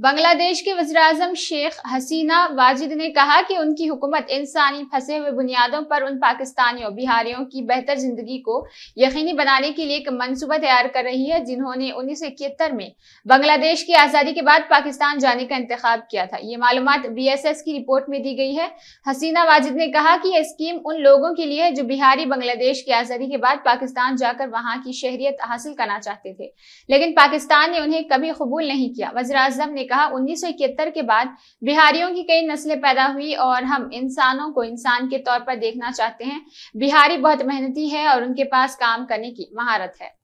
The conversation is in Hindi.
बांग्लादेश के वजर शेख हसीना वाजिद ने कहा कि उनकी हुकूमत इंसानी फंसे हुए बुनियादों पर उन पाकिस्तानियों बिहारियों की बेहतर जिंदगी को यकीनी बनाने के लिए एक मंसूबा तैयार कर रही है जिन्होंने उन्नीस सौ में बांग्लादेश की आज़ादी के बाद पाकिस्तान जाने का इंतखब किया था ये मालूम बी एस एस की रिपोर्ट में दी गई है हसीना वाजिद ने कहा कि यह स्कीम उन लोगों के लिए है जो बिहारी बांग्लादेश की आज़ादी के बाद पाकिस्तान जाकर वहाँ की शहरियत हासिल करना चाहते थे लेकिन पाकिस्तान ने उन्हें कभी कबूल नहीं किया वजराजम ने कहा उन्नीस के बाद बिहारियों की कई नस्लें पैदा हुई और हम इंसानों को इंसान के तौर पर देखना चाहते हैं बिहारी बहुत मेहनती है और उनके पास काम करने की महारत है